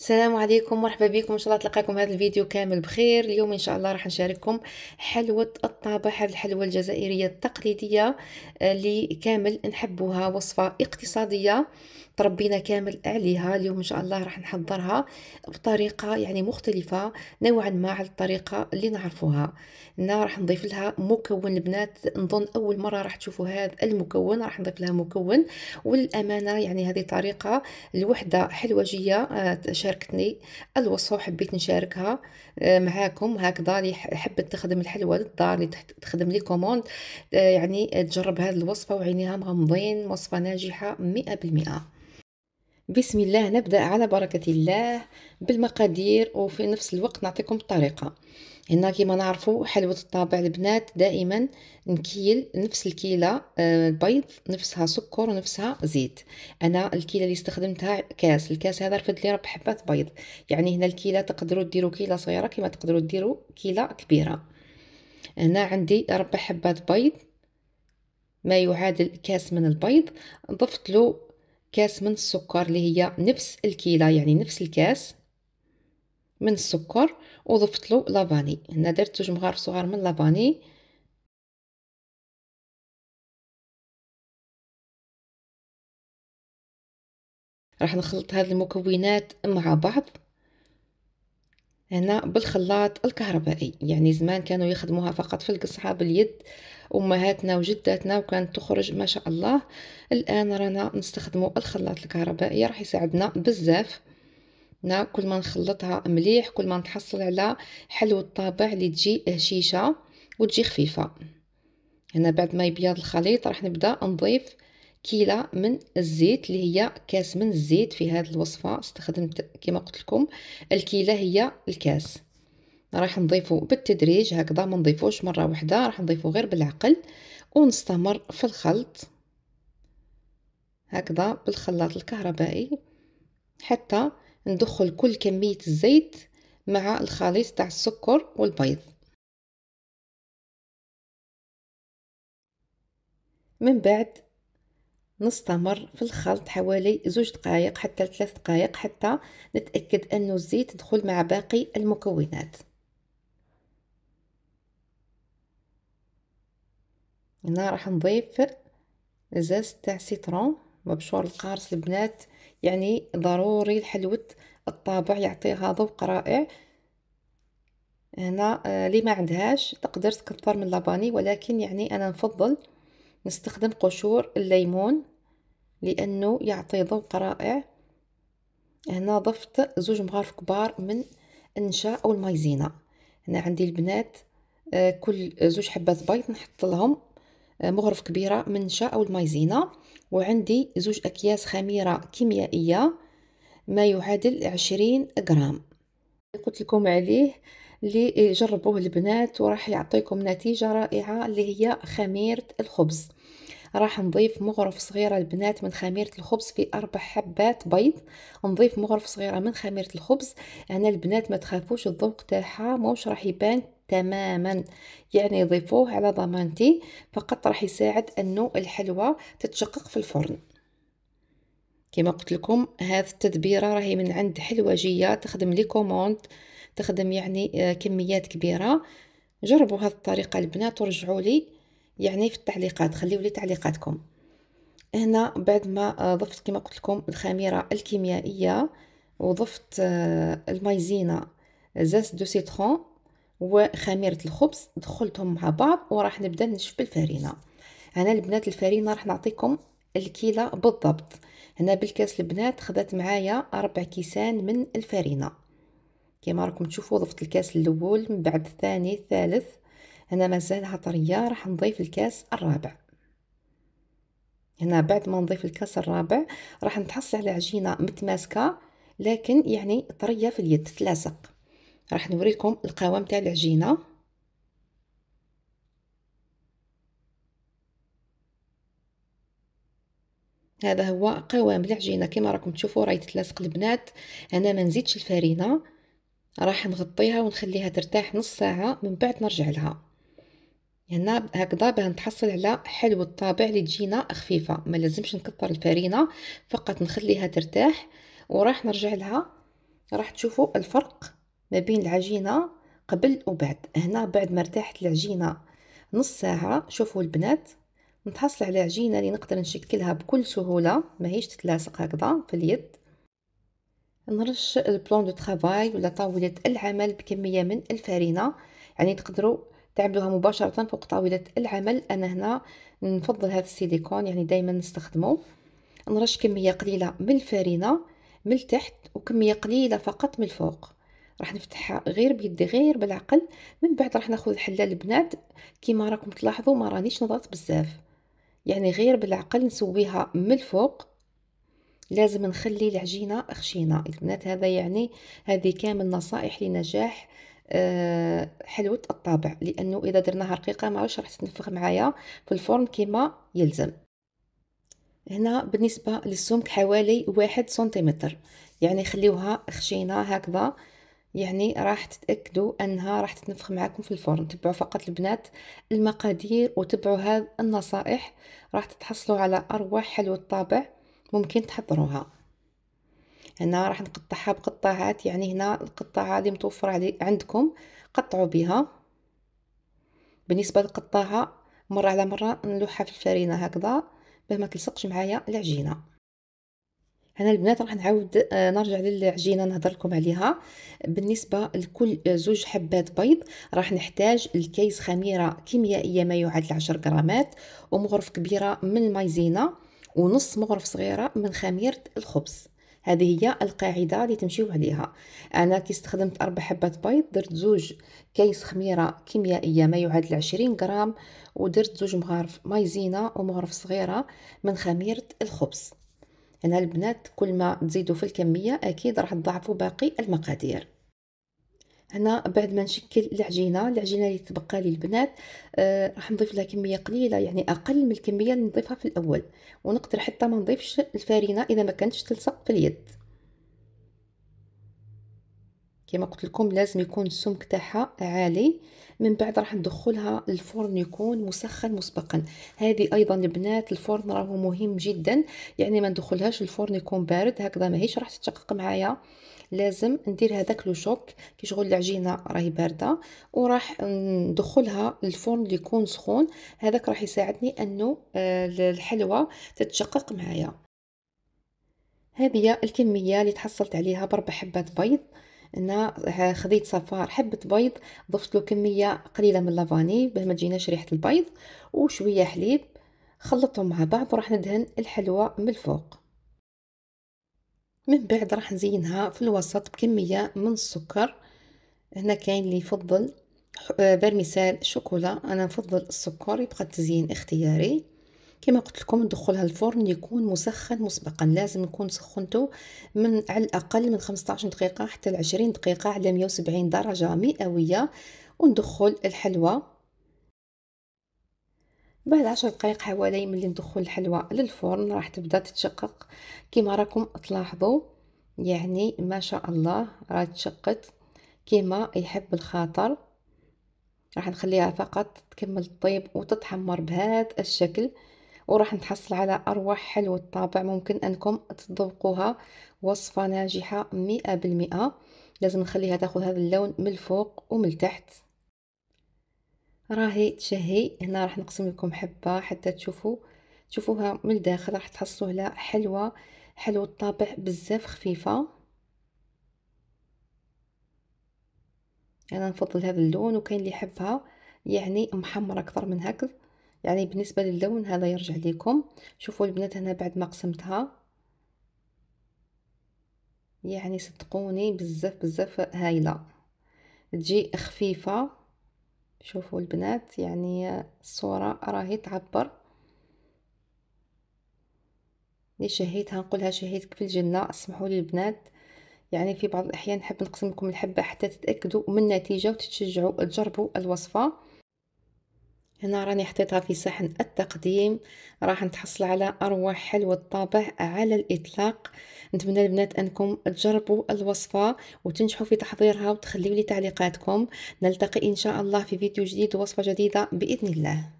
السلام عليكم مرحبا بكم ان شاء الله تلقاكم هذا الفيديو كامل بخير اليوم ان شاء الله راح نشارككم حلوة الطابح الحلوة الجزائرية التقليدية آه، اللي كامل نحبوها وصفة اقتصادية تربينا كامل عليها اليوم ان شاء الله راح نحضرها بطريقة يعني مختلفة نوعا ما على الطريقة اللي نعرفوها هنا راح نضيف لها مكون البنات نظن اول مرة راح تشوفوا هذا المكون راح نضيف لها مكون والامانه يعني هذه طريقة لوحدة حلوجية آه، شاركتني الوصفة وحبيت نشاركها آه، معاكم هكذا اللي حبت تخدم الحلوى للدار اللي تخدم لي كوموند آه، يعني تجرب هذه الوصفة وعينيها مغمضين وصفة ناجحة مئة بالمئة بسم الله نبدأ على بركة الله بالمقادير وفي نفس الوقت نعطيكم الطريقة هنا كما نعرفوا حلوة الطابع البنات دائما نكيل نفس الكيلة آه، البيض نفسها سكر ونفسها زيت أنا الكيلة اللي استخدمتها كاس الكاس هذا رفض لي ربع حبات بيض يعني هنا الكيلة تقدروا تديروا كيلة صغيرة كما تقدروا تديروا كيلة كبيرة هنا عندي ربع حبات بيض ما يعادل كاس من البيض ضفت له كاس من السكر اللي هي نفس الكيلة يعني نفس الكاس من السكر وضفت له لافاني هنا درت جوج مغارف صغار من لافاني راح نخلط هاد المكونات مع بعض هنا بالخلاط الكهربائي يعني زمان كانوا يخدموها فقط في القصعة باليد أمهاتنا وجداتنا وكانت تخرج ما شاء الله الآن رانا نستخدمو الخلاط الكهربائي راح يساعدنا بزاف كل ما نخلطها مليح كل ما نتحصل على حلوى الطابع اللي تجي هشيشه وتجي خفيفه هنا بعد ما يبيض الخليط راح نبدا نضيف كيلة من الزيت اللي هي كاس من الزيت في هذه الوصفة استخدمت كما قلت لكم الكيلة هي الكاس راح نضيفه بالتدريج هكذا ما نضيفوش مرة واحدة راح نضيفه غير بالعقل ونستمر في الخلط هكذا بالخلاط الكهربائي حتى ندخل كل كمية الزيت مع الخليط تاع السكر والبيض من بعد نستمر في الخلط حوالي زوج دقائق حتى ثلاث دقائق حتى نتأكد أنه الزيت دخل مع باقي المكونات هنا راح نضيف زاز تاع سيترون مبشور القارص البنات يعني ضروري لحلوة الطابع يعطيها ذوق رائع هنا اللي آه، ما عندهاش تقدر تكثر من لاباني ولكن يعني انا نفضل نستخدم قشور الليمون لانه يعطي ذوق رائع هنا ضفت زوج مغارف كبار من النشا او المايزينا هنا عندي البنات آه، كل زوج حبات بيض نحط لهم مغرف كبيرة من أو المايزينا وعندي زوج أكياس خميرة كيميائية ما يعادل عشرين غرام قلت لكم عليه اللي جربوه البنات وراح يعطيكم نتيجة رائعة اللي هي خميرة الخبز راح نضيف مغرف صغيرة البنات من خميرة الخبز في أربع حبات بيض نضيف مغرف صغيرة من خميرة الخبز هنا البنات ما تخافوش الذوق تاعها موش راح يبان تماما يعني ضيفوه على ضمانتي فقط راح يساعد انه الحلوى تتشقق في الفرن كما قلت لكم هذه التدبيره راهي من عند حلوجيه تخدم لي كوموند تخدم يعني آه، كميات كبيره جربوا هذه الطريقه البنات ورجعوا لي يعني في التعليقات خليوا لي تعليقاتكم هنا بعد ما آه، ضفت كما قلت لكم الخميره الكيميائيه وضفت آه، المايزينا زاس دو سيترون وخميره الخبز دخلتهم مع بعض وراح نبدا نشف بالفرينه هنا البنات الفرينه راح نعطيكم الكيله بالضبط هنا بالكاس البنات خدات معايا ربع كيسان من الفرينه كما راكم تشوفوا ضفت الكاس الاول من بعد الثاني الثالث هنا مازالها طريه راح نضيف الكاس الرابع هنا بعد ما نضيف الكاس الرابع راح نتحصل على عجينه متماسكه لكن يعني طريه في اليد تلاصق راح نوريكم القوام تاع العجينه هذا هو قوام العجينه كما راكم تشوفوا راهي تتلاصق البنات انا ما نزيدش الفرينه راح نغطيها ونخليها ترتاح نص ساعه من بعد نرجع لها هنا هكذا باه نتحصل على حلو الطابع اللي تجينا خفيفه ما لازمش نكثر الفرينه فقط نخليها ترتاح وراح نرجع لها راح تشوفوا الفرق ما بين العجينه قبل وبعد هنا بعد ما ارتاحت العجينه نص ساعه شوفوا البنات نتحصل على عجينه اللي نقدر نشكلها بكل سهوله ماهيش تتلاصق هكذا في اليد نرش البلون دو ترافاي ولا طاوله العمل بكميه من الفارينه يعني تقدروا تعملوها مباشره فوق طاوله العمل انا هنا نفضل هذا السيليكون يعني دائما نستخدمه نرش كميه قليله من الفارينه من تحت وكميه قليله فقط من الفوق راح نفتحها غير بيدي غير بالعقل من بعد راح ناخذ الحله البنات كيما راكم تلاحظوا ما رانيش نضغط بزاف يعني غير بالعقل نسويها من الفوق لازم نخلي العجينه خشينه البنات هذا يعني هذه كامل نصائح لنجاح أه حلوه الطابع لانه اذا درناها رقيقه ما عادش راح تنفخ معايا في الفرن كما يلزم هنا بالنسبه للسمك حوالي واحد سنتيمتر يعني خليوها خشينه هكذا يعني راح تتأكدوا أنها راح تتنفخ معكم في الفرن تبعوا فقط البنات المقادير وتبعوا هذه النصائح راح تتحصلوا على أروع حلو الطابع ممكن تحضروها هنا راح نقطعها بقطاعات يعني هنا القطاعة اللي متوفرة عندكم قطعوا بها بالنسبة للقطاعة مرة على مرة نلوحها في الفرينة هكذا باه ما تلصقش معايا العجينة هنا البنات راح نعاود آه، نرجع للعجينه نهضر لكم عليها بالنسبه لكل زوج حبات بيض راح نحتاج الكيس خميره كيميائيه ما يعادل 10 غرامات ومغرف كبيره من المايزينا ونص مغرف صغيره من خميره الخبز هذه هي القاعدة اللي تمشيو عليها أنا كي استخدمت أربع حبات بيض درت زوج كيس خميرة كيميائية ما يعادل 20 غرام ودرت زوج مغارف مايزينا ومغرف صغيرة من خميرة الخبز هنا البنات كل ما تزيدوا في الكميه اكيد راح تضاعفوا باقي المقادير هنا بعد ما نشكل العجينه العجينه اللي تبقى لي البنات آه راح نضيف لها كميه قليله يعني اقل من الكميه اللي نضيفها في الاول ونقدر حتى ما نضيفش الفارينه اذا ما كانتش تلصق في اليد كما قلت لكم لازم يكون السمك تاعها عالي من بعد راح ندخلها الفرن يكون مسخن مسبقا هذه ايضا البنات الفرن راهو مهم جدا يعني ما ندخلهاش الفرن يكون بارد هكذا ماهيش راح تتشقق معايا لازم ندير هذاك لو شوك كي شغل العجينه راهي بارده وراح ندخلها الفرن اللي يكون سخون هذاك راح يساعدني انه آه، الحلوى تتشقق معايا هذه الكميه اللي تحصلت عليها بربع حبات بيض هنا آه، خديت صفار حبة بيض ضفت له كمية قليلة من لافاني باه ما تجيناش ريحة البيض وشوية حليب خلطتهم مع بعض وراح ندهن الحلوى من الفوق من بعد راح نزينها في الوسط بكمية من السكر هنا كاين اللي يفضل آه، برميسال شوكولا انا نفضل السكر يبقى التزيين اختياري كما قلت لكم ندخلها الفرن يكون مسخن مسبقا لازم يكون سخنته من على الاقل من 15 دقيقه حتى ل 20 دقيقه على 170 درجه مئويه وندخل الحلوى بعد عشر دقائق حوالي ملي ندخل الحلوى للفرن راح تبدا تتشقق كما راكم تلاحظوا يعني ما شاء الله راه تشقت كما يحب الخاطر راح نخليها فقط تكمل الطيب وتتحمر بهذا الشكل وراح نتحصل على أروع حلو الطابع ممكن أنكم تذوقوها وصفة ناجحة مئة بالمئة لازم نخليها تاخذ هذا اللون من الفوق ومن التحت راهي تشهي هنا راح نقسم لكم حبة حتى تشوفوا تشوفوها من الداخل راح تحصلوا على حلوة حلو الطابع بزاف خفيفة انا نفضل هذا اللون وكاين اللي يحبها يعني محمر اكثر من هكذا يعني بالنسبه للون هذا يرجع ليكم شوفوا البنات هنا بعد ما قسمتها يعني صدقوني بزاف بزاف هايله تجي خفيفه شوفوا البنات يعني الصوره راهي تعبر لي شهيتها نقولها شهيتك في الجنه اسمحوا لي البنات يعني في بعض الاحيان نحب نقسم لكم الحبه حتى تتاكدوا من النتيجه وتتشجعوا تجربوا الوصفه هنا راني حطيتها في صحن التقديم راح نتحصل على اروع حلوى الطابع على الاطلاق نتمنى البنات انكم تجربوا الوصفه وتنجحوا في تحضيرها وتخليوا لي تعليقاتكم نلتقي ان شاء الله في فيديو جديد ووصفه جديده باذن الله